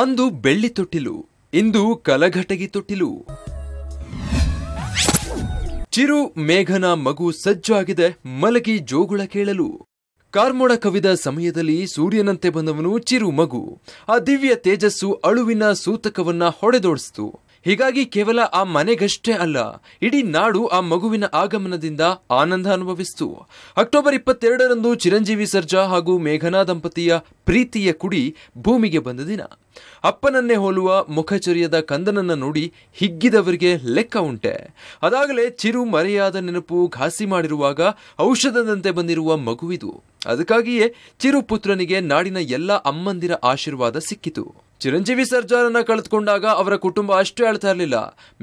ಅಂದು ಬೆಳ್ಳಿ ತೊಟ್ಟಿಲು ಇಂದು ಕಲಘಟಗಿ ತೊಟ್ಟಿಲು ಚಿರು ಮೇಘನ ಮಗು ಸಜ್ಜಾಗಿದೆ ಮಲಗಿ ಜೋಗುಳ ಕೇಳಲು ಕಾರ್ಮೋಡ ಕವಿದ ಸಮಯದಲ್ಲಿ ಸೂರ್ಯನಂತೆ ಬಂದವನು ಚಿರು ಮಗು ಆ ದಿವ್ಯ ತೇಜಸ್ಸು ಅಳುವಿನ ಸೂತಕವನ್ನ ಹೊಡೆದೋಡಿಸಿತು ಹೀಗಾಗಿ ಕೇವಲ ಆ ಮನೆಗಷ್ಟೇ ಅಲ್ಲ ಇಡೀ ನಾಡು ಆ ಮಗುವಿನ ಆಗಮನದಿಂದ ಆನಂದ ಅನುಭವಿಸಿತು ಅಕ್ಟೋಬರ್ ಇಪ್ಪತ್ತೆರಡರಂದು ಚಿರಂಜೀವಿ ಸರ್ಜಾ ಹಾಗೂ ಮೇಘನಾ ದಂಪತಿಯ ಪ್ರೀತಿಯ ಕುಡಿ ಭೂಮಿಗೆ ಬಂದ ದಿನ ಅಪ್ಪನನ್ನೇ ಹೋಲುವ ಮುಖಚರ್ಯದ ಕಂದನನ್ನ ನೋಡಿ ಹಿಗ್ಗಿದವರಿಗೆ ಲೆಕ್ಕ ಉಂಟೆ ಅದಾಗಲೇ ಚಿರು ಮರೆಯಾದ ನೆನಪು ಘಾಸಿ ಮಾಡಿರುವಾಗ ಔಷಧದಂತೆ ಬಂದಿರುವ ಮಗುವಿದು ಅದಕ್ಕಾಗಿಯೇ ಚಿರು ಪುತ್ರನಿಗೆ ನಾಡಿನ ಎಲ್ಲ ಅಮ್ಮಂದಿರ ಆಶೀರ್ವಾದ ಸಿಕ್ಕಿತು ಚಿರಂಜೀವಿ ಸರ್ಜಾರನ್ನ ಕಳೆದುಕೊಂಡಾಗ ಅವರ ಕುಟುಂಬ ಅಷ್ಟು ಹೇಳ್ತಾ ಇರಲಿಲ್ಲ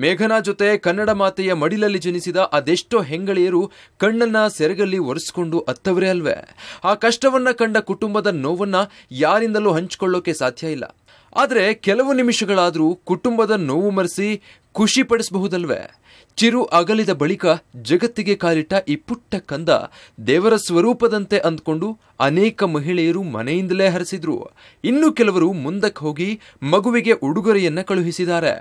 ಮೇಘನಾ ಜೊತೆ ಕನ್ನಡ ಮಾತೆಯ ಮಡಿಲಲ್ಲಿ ಜನಿಸಿದ ಅದೆಷ್ಟೋ ಹೆಂಗಳಿಯರು ಕಣ್ಣನ್ನ ಸೆರಗಲ್ಲಿ ಒರೆಸಿಕೊಂಡು ಅತ್ತವರೇ ಅಲ್ವೇ ಆ ಕಷ್ಟವನ್ನ ಕಂಡ ಕುಟುಂಬದ ನೋವನ್ನ ಯಾರಿಂದಲೂ ಹಂಚಿಕೊಳ್ಳೋಕೆ ಸಾಧ್ಯ ಇಲ್ಲ ಆದರೆ ಕೆಲವು ನಿಮಿಷಗಳಾದರೂ ಕುಟುಂಬದ ನೋವು ಮರೆಸಿ ಖುಷಿ ಪಡಿಸಬಹುದಲ್ವೇ ಚಿರು ಅಗಲಿದ ಬಳಿಕ ಜಗತ್ತಿಗೆ ಕಾಲಿಟ್ಟ ಈ ಪುಟ್ಟ ಕಂದ ದೇವರ ಸ್ವರೂಪದಂತೆ ಅಂದ್ಕೊಂಡು ಅನೇಕ ಮಹಿಳೆಯರು ಮನೆಯಿಂದಲೇ ಹರಿಸಿದ್ರು ಇನ್ನು ಕೆಲವರು ಮುಂದಕ್ಕೆ ಹೋಗಿ ಮಗುವಿಗೆ ಉಡುಗೊರೆಯನ್ನ ಕಳುಹಿಸಿದ್ದಾರೆ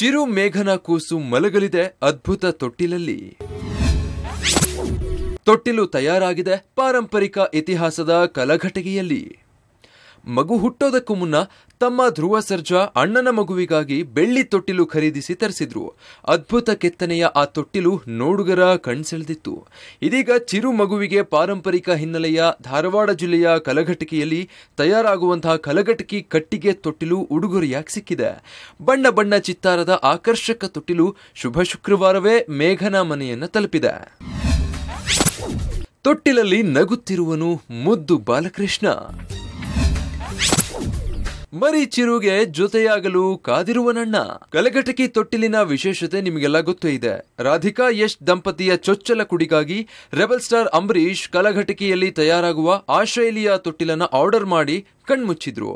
ಚಿರು ಮೇಘನ ಕೂಸು ಮಲಗಲಿದೆ ಅದ್ಭುತ ತೊಟ್ಟಿಲಲ್ಲಿ ತೊಟ್ಟಿಲು ತಯಾರಾಗಿದೆ ಪಾರಂಪರಿಕ ಇತಿಹಾಸದ ಕಲಘಟಗಿಯಲ್ಲಿ ಮಗು ಹುಟ್ಟೋದಕ್ಕೂ ಮುನ್ನ ತಮ್ಮ ಧ್ರುವ ಸರ್ಜಾ ಅಣ್ಣನ ಮಗುವಿಗಾಗಿ ಬೆಳ್ಳಿ ತೊಟ್ಟಿಲು ಖರೀದಿಸಿ ತರಿಸಿದ್ರು ಅದ್ಭುತ ಕೆತ್ತನೆಯ ಆ ತೊಟ್ಟಿಲು ನೋಡುಗರ ಕಣ್ಸೆಳೆದಿತ್ತು ಇದೀಗ ಚಿರು ಮಗುವಿಗೆ ಪಾರಂಪರಿಕ ಹಿನ್ನೆಲೆಯ ಧಾರವಾಡ ಜಿಲ್ಲೆಯ ಕಲಘಟಕಿಯಲ್ಲಿ ತಯಾರಾಗುವಂತಹ ಕಲಘಟಕಿ ಕಟ್ಟಿಗೆ ತೊಟ್ಟಿಲು ಉಡುಗೊರೆಯಾಗಿ ಸಿಕ್ಕಿದೆ ಬಣ್ಣ ಬಣ್ಣ ಚಿತ್ತಾರದ ಆಕರ್ಷಕ ತೊಟ್ಟಿಲು ಶುಭ ಶುಕ್ರವಾರವೇ ಮೇಘನಾ ಮನೆಯನ್ನು ತಲುಪಿದೆ ತೊಟ್ಟಿಲಲ್ಲಿ ನಗುತ್ತಿರುವನು ಮುದ್ದು ಬಾಲಕೃಷ್ಣ ಮರಿ ಚಿರುಗೆ ಜೊತೆಯಾಗಲು ಕಾದಿರುವ ನಣ್ಣ ಕಲಘಟಕಿ ತೊಟ್ಟಿಲಿನ ವಿಶೇಷತೆ ನಿಮಗೆಲ್ಲ ಗೊತ್ತೇ ಇದೆ ರಾಧಿಕಾ ಯಶ್ ದಂಪತಿಯ ಚೊಚ್ಚಲ ಕುಡಿಗಾಗಿ ರೆಬಲ್ ಸ್ಟಾರ್ ಅಂಬರೀಶ್ ಕಲಘಟಕಿಯಲ್ಲಿ ತಯಾರಾಗುವ ಆಶ್ರೇಲಿಯಾ ತೊಟ್ಟಿಲನ್ನ ಆರ್ಡರ್ ಮಾಡಿ ಕಣ್ಮುಚ್ಚಿದ್ರು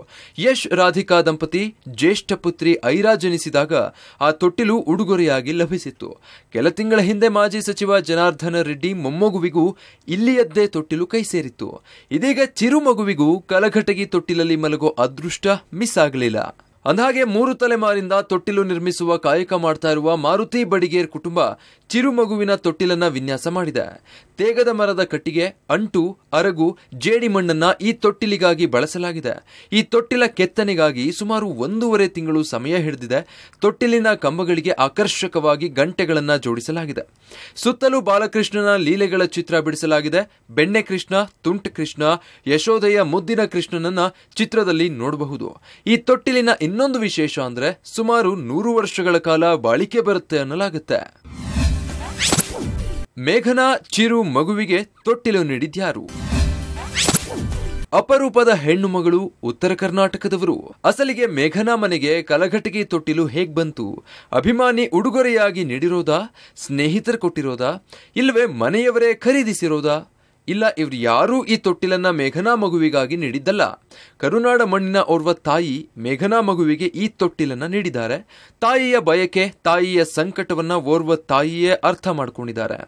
ಯಶ್ ರಾಧಿಕಾ ದಂಪತಿ ಜ್ಯೇಷ್ಠ ಪುತ್ರಿ ಐರಾ ಜನಿಸಿದಾಗ ಆ ತೊಟ್ಟಿಲು ಉಡುಗೊರೆಯಾಗಿ ಲಭಿಸಿತ್ತು ಕೆಲ ತಿಂಗಳ ಹಿಂದೆ ಮಾಜಿ ಸಚಿವ ಜನಾರ್ದನ ರೆಡ್ಡಿ ಮೊಮ್ಮಗುವಿಗೂ ಇಲ್ಲಿಯದ್ದೇ ತೊಟ್ಟಿಲು ಕೈ ಸೇರಿತ್ತು ಇದೀಗ ಚಿರುಮಗುವಿಗೂ ಕಲಘಟಗಿ ತೊಟ್ಟಿಲಲ್ಲಿ ಮಲಗೋ ಅದೃಷ್ಟ ಮಿಸ್ ಆಗಲಿಲ್ಲ ಅಂದಹಾಗೆ ಮೂರು ತಲೆಮಾರಿಂದ ತೊಟ್ಟಿಲು ನಿರ್ಮಿಸುವ ಕಾಯಕ ಮಾಡ್ತಾ ಇರುವ ಮಾರುತಿ ಬಡಿಗೇರ್ ಕುಟುಂಬ ಚಿರುಮಗುವಿನ ತೊಟ್ಟಿಲನ್ನ ವಿನ್ಯಾಸ ಮಾಡಿದೆ ತೇಗದ ಮರದ ಕಟ್ಟಿಗೆ ಅಂಟು ಅರಗು ಜೇಡಿಮಣ್ಣನ್ನ ಈ ತೊಟ್ಟಿಲಿಗಾಗಿ ಬಳಸಲಾಗಿದೆ ಈ ತೊಟ್ಟಿಲ ಕೆತ್ತನೆಗಾಗಿ ಸುಮಾರು ಒಂದೂವರೆ ತಿಂಗಳು ಸಮಯ ಹಿಡಿದಿದೆ ತೊಟ್ಟಿಲಿನ ಕಂಬಗಳಿಗೆ ಆಕರ್ಷಕವಾಗಿ ಗಂಟೆಗಳನ್ನು ಜೋಡಿಸಲಾಗಿದೆ ಸುತ್ತಲೂ ಬಾಲಕೃಷ್ಣನ ಲೀಲೆಗಳ ಚಿತ್ರ ಬಿಡಿಸಲಾಗಿದೆ ಬೆಣ್ಣೆ ಕೃಷ್ಣ ತುಂಟ್ ಕೃಷ್ಣ ಯಶೋಧೆಯ ಮುದ್ದಿನ ಕೃಷ್ಣನನ್ನ ಚಿತ್ರದಲ್ಲಿ ನೋಡಬಹುದು ಈ ತೊಟ್ಟಿಲಿನ ಇನ್ನೊಂದು ವಿಶೇಷ ಅಂದ್ರೆ ಸುಮಾರು ನೂರು ವರ್ಷಗಳ ಕಾಲ ಬಾಳಿಕೆ ಬರುತ್ತೆ ಅನ್ನಲಾಗುತ್ತೆ ಮೇಘನಾ ಚಿರು ಮಗುವಿಗೆ ತೊಟ್ಟಿಲು ನೀಡಿದ್ಯಾರು ಅಪರೂಪದ ಹೆಣ್ಣು ಮಗಳು ಉತ್ತರ ಕರ್ನಾಟಕದವರು ಅಸಲಿಗೆ ಮೇಘನಾ ಮನೆಗೆ ಕಲಘಟಗಿ ತೊಟ್ಟಿಲು ಹೇಗ್ ಬಂತು ಅಭಿಮಾನಿ ಉಡುಗೊರೆಯಾಗಿ ನೀಡಿರೋದಾ ಸ್ನೇಹಿತರು ಕೊಟ್ಟಿರೋದಾ ಇಲ್ಲವೇ ಮನೆಯವರೇ ಖರೀದಿಸಿರೋದಾ ಇಲ್ಲ ಇವ್ರು ಯಾರೂ ಈ ತೊಟ್ಟಿಲನ್ನು ಮೇಘನಾ ಮಗುವಿಗಾಗಿ ನೀಡಿದ್ದಲ್ಲ ಕರುನಾಡ ಮಣ್ಣಿನ ಓರ್ವ ತಾಯಿ ಮೇಘನಾ ಮಗುವಿಗೆ ಈ ತೊಟ್ಟಿಲನ್ನು ನೀಡಿದ್ದಾರೆ ತಾಯಿಯ ಬಯಕೆ ತಾಯಿಯ ಸಂಕಟವನ್ನು ಓರ್ವ ತಾಯಿಯೇ ಅರ್ಥ ಮಾಡಿಕೊಂಡಿದ್ದಾರೆ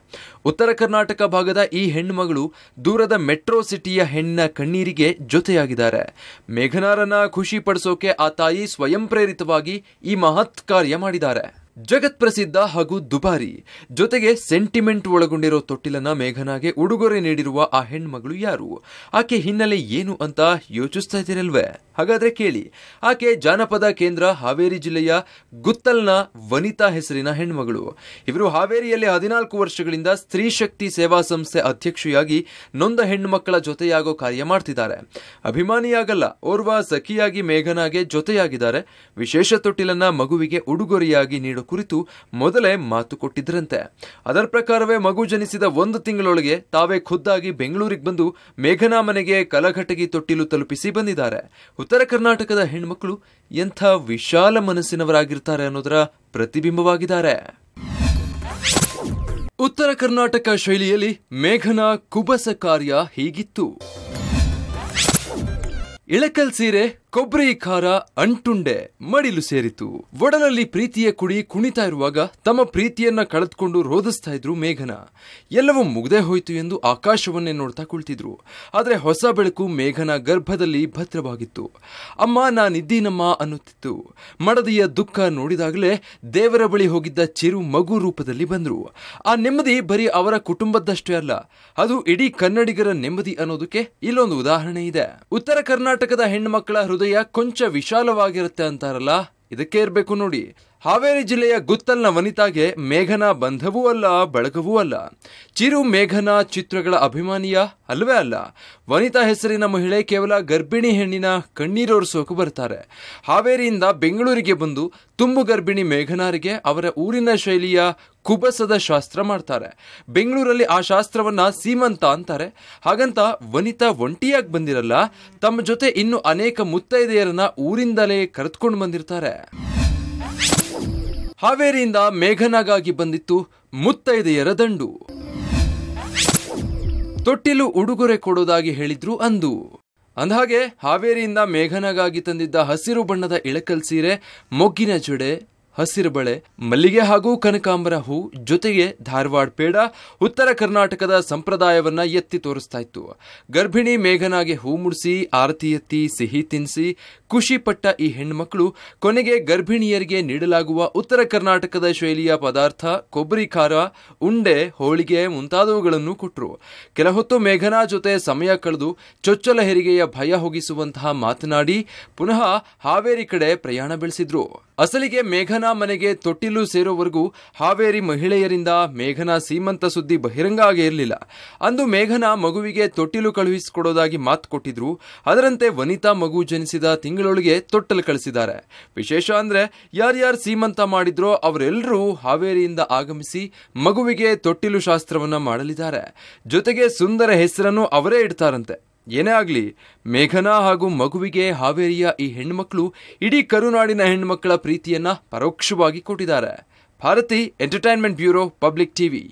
ಉತ್ತರ ಕರ್ನಾಟಕ ಭಾಗದ ಈ ಹೆಣ್ಣುಮಗಳು ದೂರದ ಮೆಟ್ರೋ ಸಿಟಿಯ ಹೆಣ್ಣಿನ ಕಣ್ಣೀರಿಗೆ ಜೊತೆಯಾಗಿದ್ದಾರೆ ಮೇಘನಾರನ್ನ ಖುಷಿ ಪಡಿಸೋಕೆ ಆ ತಾಯಿ ಸ್ವಯಂ ಪ್ರೇರಿತವಾಗಿ ಈ ಮಹತ್ ಕಾರ್ಯ ಮಾಡಿದ್ದಾರೆ ಜಗತ್ ಪ್ರಸಿದ್ಧ ಹಾಗೂ ದುಬಾರಿ ಜೊತೆಗೆ ಸೆಂಟಿಮೆಂಟ್ ಒಳಗೊಂಡಿರೋ ತೊಟ್ಟಿಲನ್ನ ಮೇಘನಾಗೆ ಉಡುಗೊರೆ ನೀಡಿರುವ ಆ ಹೆಣ್ಮಗಳು ಯಾರು ಆಕೆ ಹಿನ್ನೆಲೆ ಏನು ಅಂತ ಯೋಚಿಸ್ತಾ ಇದ್ದೀರಲ್ವೇ ಹಾಗಾದ್ರೆ ಕೇಳಿ ಆಕೆ ಜಾನಪದ ಕೇಂದ್ರ ಹಾವೇರಿ ಜಿಲ್ಲೆಯ ಗುತ್ತಲ್ನ ವನಿತಾ ಹೆಸರಿನ ಹೆಣ್ಮಗಳು ಇವರು ಹಾವೇರಿಯಲ್ಲಿ ಹದಿನಾಲ್ಕು ವರ್ಷಗಳಿಂದ ಸ್ತ್ರೀ ಶಕ್ತಿ ಸೇವಾ ಸಂಸ್ಥೆ ಅಧ್ಯಕ್ಷೆಯಾಗಿ ನೊಂದ ಹೆಣ್ಮಕ್ಕಳ ಜೊತೆಯಾಗೋ ಕಾರ್ಯ ಮಾಡ್ತಿದ್ದಾರೆ ಅಭಿಮಾನಿಯಾಗಲ್ಲ ಓರ್ವ ಸಖಿಯಾಗಿ ಮೇಘನಾಗೆ ಜೊತೆಯಾಗಿದ್ದಾರೆ ವಿಶೇಷ ತೊಟ್ಟಿಲನ್ನ ಮಗುವಿಗೆ ಉಡುಗೊರೆಯಾಗಿ ನೀಡೋ ಕುರಿತು ಮೊದಲೇ ಮಾತು ಕೊಟ್ಟಿದ್ರಂತೆ ಅದರ ಪ್ರಕಾರವೇ ಮಗು ಜನಿಸಿದ ಒಂದು ತಿಂಗಳೊಳಗೆ ತಾವೇ ಖುದ್ದಾಗಿ ಬೆಂಗಳೂರಿಗೆ ಬಂದು ಮೇಘನಾ ಮನೆಗೆ ಕಲಘಟಗಿ ತೊಟ್ಟಿಲು ತಲುಪಿಸಿ ಬಂದಿದ್ದಾರೆ ಉತ್ತರ ಕರ್ನಾಟಕದ ಹೆಣ್ಮಕ್ಳು ಎಂಥ ವಿಶಾಲ ಮನಸ್ಸಿನವರಾಗಿರ್ತಾರೆ ಅನ್ನೋದರ ಪ್ರತಿಬಿಂಬವಾಗಿದ್ದಾರೆ ಉತ್ತರ ಕರ್ನಾಟಕ ಶೈಲಿಯಲ್ಲಿ ಮೇಘನಾ ಕುಬಸ ಕಾರ್ಯ ಹೀಗಿತ್ತು ಇಳಕಲ್ ಸೀರೆ ಕೊಬ್ಬರಿ ಖಾರ ಅಂಟುಂಡೆ ಮಡಿಲು ಸೇರಿತು ಒಡಲಲ್ಲಿ ಪ್ರೀತಿಯ ಕುಡಿ ಕುಣಿತಾ ಇರುವಾಗ ತಮ್ಮ ಪ್ರೀತಿಯನ್ನ ಕಳೆದುಕೊಂಡು ರೋಧಿಸ್ತಾ ಇದ್ರು ಮೇಘನ ಎಲ್ಲವೂ ಮುಗ್ದೇ ಹೋಯಿತು ಎಂದು ಆಕಾಶವನ್ನೇ ನೋಡ್ತಾ ಕುಳಿತಿದ್ರು ಆದರೆ ಹೊಸ ಬೆಳಕು ಮೇಘನ ಗರ್ಭದಲ್ಲಿ ಭದ್ರವಾಗಿತ್ತು ಅಮ್ಮ ನಾನಿದ್ದೀನಮ್ಮ ಅನ್ನುತ್ತಿತ್ತು ಮಡದಿಯ ದುಃಖ ನೋಡಿದಾಗಲೇ ದೇವರ ಬಳಿ ಹೋಗಿದ್ದ ಚಿರು ಮಗು ರೂಪದಲ್ಲಿ ಬಂದ್ರು ಆ ನೆಮ್ಮದಿ ಬರೀ ಅವರ ಕುಟುಂಬದಷ್ಟೇ ಅಲ್ಲ ಅದು ಇಡೀ ಕನ್ನಡಿಗರ ನೆಮ್ಮದಿ ಅನ್ನೋದಕ್ಕೆ ಇಲ್ಲೊಂದು ಉದಾಹರಣೆ ಇದೆ ಉತ್ತರ ಕರ್ನಾಟಕದ ಹೆಣ್ಣು ಹೃದಯ ಹೃದಯ ಕೊಂಚ ವಿಶಾಲವಾಗಿರುತ್ತೆ ಅಂತಾರಲ್ಲ ಇದಕ್ಕೆ ಇರಬೇಕು ನೋಡಿ ಹಾವೇರಿ ಜಿಲ್ಲೆಯ ಗುತ್ತಲ್ನ ವನಿತಾಗೆ ಮೇಘನಾ ಬಂಧವೂ ಅಲ್ಲ ಬಳಗವೂ ಅಲ್ಲ ಚಿರು ಮೇಘನಾ ಚಿತ್ರಗಳ ಅಭಿಮಾನಿಯ ಅಲ್ಲವೇ ಅಲ್ಲ ವನಿತಾ ಹೆಸರಿನ ಮಹಿಳೆ ಕೇವಲ ಗರ್ಭಿಣಿ ಹೆಣ್ಣಿನ ಕಣ್ಣೀರೋರಿಸೋಕೆ ಬರ್ತಾರೆ ಹಾವೇರಿಯಿಂದ ಬೆಂಗಳೂರಿಗೆ ಬಂದು ತುಂಬು ಗರ್ಭಿಣಿ ಮೇಘನಾರಿಗೆ ಅವರ ಊರಿನ ಶೈಲಿಯ ಕುಬಸದ ಶಾಸ್ತ್ರ ಮಾಡ್ತಾರೆ ಬೆಂಗಳೂರಲ್ಲಿ ಆ ಶಾಸ್ತ್ರವನ್ನ ಸೀಮಂತ ಅಂತಾರೆ ಹಾಗಂತ ವನಿತಾ ಒಂಟಿಯಾಗಿ ಬಂದಿರಲ್ಲ ತಮ್ಮ ಜೊತೆ ಇನ್ನು ಅನೇಕ ಮುತ್ತೈದೆಯರನ್ನ ಊರಿಂದಲೇ ಕರೆದುಕೊಂಡು ಬಂದಿರ್ತಾರೆ ಹಾವೇರಿಯಿಂದ ಮೇಘನಾಗಾಗಿ ಬಂದಿತ್ತು ಮುತ್ತೈದೆಯರ ದಂಡು ತೊಟ್ಟಿಲು ಉಡುಗೊರೆ ಕೊಡೋದಾಗಿ ಹೇಳಿದ್ರು ಅಂದು ಅಂದಹಾಗೆ ಹಾವೇರಿಯಿಂದ ಮೇಘನಗಾಗಿ ತಂದಿದ್ದ ಹಸಿರು ಬಣ್ಣದ ಇಳಕಲ್ ಸೀರೆ ಮೊಗ್ಗಿನ ಜಡೆ ಹಸಿರು ಬಳೆ ಮಲ್ಲಿಗೆ ಹಾಗೂ ಕನಕಾಂಬರ ಹೂ ಜೊತೆಗೆ ಧಾರವಾಡ ಪೇಡ ಉತ್ತರ ಕರ್ನಾಟಕದ ಸಂಪ್ರದಾಯವನ್ನ ಎತ್ತಿ ತೋರಿಸ್ತಾ ಇತ್ತು ಗರ್ಭಿಣಿ ಮೇಘನಾಗೆ ಹೂ ಮುಡಿಸಿ ಆರತಿ ಎತ್ತಿ ಸಿಹಿ ತಿನ್ನಿಸಿ ಖುಷಿಪಟ್ಟ ಈ ಹೆಣ್ಮಕ್ಳು ಕೊನೆಗೆ ಗರ್ಭಿಣಿಯರಿಗೆ ನೀಡಲಾಗುವ ಉತ್ತರ ಕರ್ನಾಟಕದ ಶೈಲಿಯ ಪದಾರ್ಥ ಕೊಬ್ಬರಿ ಖಾರ ಉಂಡೆ ಹೋಳಿಗೆ ಮುಂತಾದವುಗಳನ್ನು ಕೊಟ್ಟರು ಕೆಲಹೊತ್ತು ಮೇಘನಾ ಜೊತೆ ಸಮಯ ಕಳೆದು ಚೊಚ್ಚಲ ಹೆರಿಗೆಯ ಭಯ ಹೋಗಿಸುವಂತಹ ಮಾತನಾಡಿ ಪುನಃ ಹಾವೇರಿ ಕಡೆ ಪ್ರಯಾಣ ಬೆಳೆಸಿದ್ರು ಅಸಲಿಗೆ ಮೇಘನಾ ಮನೆಗೆ ತೊಟ್ಟಿಲು ಸೇರೋವರೆಗೂ ಹಾವೇರಿ ಮಹಿಳೆಯರಿಂದ ಮೇಘನಾ ಸೀಮಂತ ಸುದ್ದಿ ಬಹಿರಂಗ ಆಗಿರಲಿಲ್ಲ ಅಂದು ಮೇಘನಾ ಮಗುವಿಗೆ ತೊಟ್ಟಿಲು ಕಳುಹಿಸಿಕೊಡೋದಾಗಿ ಮಾತು ಕೊಟ್ಟಿದ್ರು ಅದರಂತೆ ವನಿತಾ ಮಗು ಜನಿಸಿದ ತಿಂಗಳೊಳಗೆ ತೊಟ್ಟಲು ಕಳಿಸಿದ್ದಾರೆ ವಿಶೇಷ ಅಂದ್ರೆ ಯಾರ್ಯಾರು ಸೀಮಂತ ಮಾಡಿದ್ರೋ ಅವರೆಲ್ಲರೂ ಹಾವೇರಿಯಿಂದ ಆಗಮಿಸಿ ಮಗುವಿಗೆ ತೊಟ್ಟಿಲು ಶಾಸ್ತ್ರವನ್ನ ಮಾಡಲಿದ್ದಾರೆ ಜೊತೆಗೆ ಸುಂದರ ಹೆಸರನ್ನು ಅವರೇ ಇಡ್ತಾರಂತೆ ಏನೇ ಆಗಲಿ ಮೇಘನಾ ಹಾಗೂ ಮಗುವಿಗೆ ಹಾವೇರಿಯ ಈ ಹೆಣ್ಮಕ್ಳು ಇಡೀ ಕರುನಾಡಿನ ಹೆಣ್ಮಕ್ಕಳ ಪ್ರೀತಿಯನ್ನ ಪರೋಕ್ಷವಾಗಿ ಕೊಟ್ಟಿದ್ದಾರೆ Bharathi entertainment bureau public TV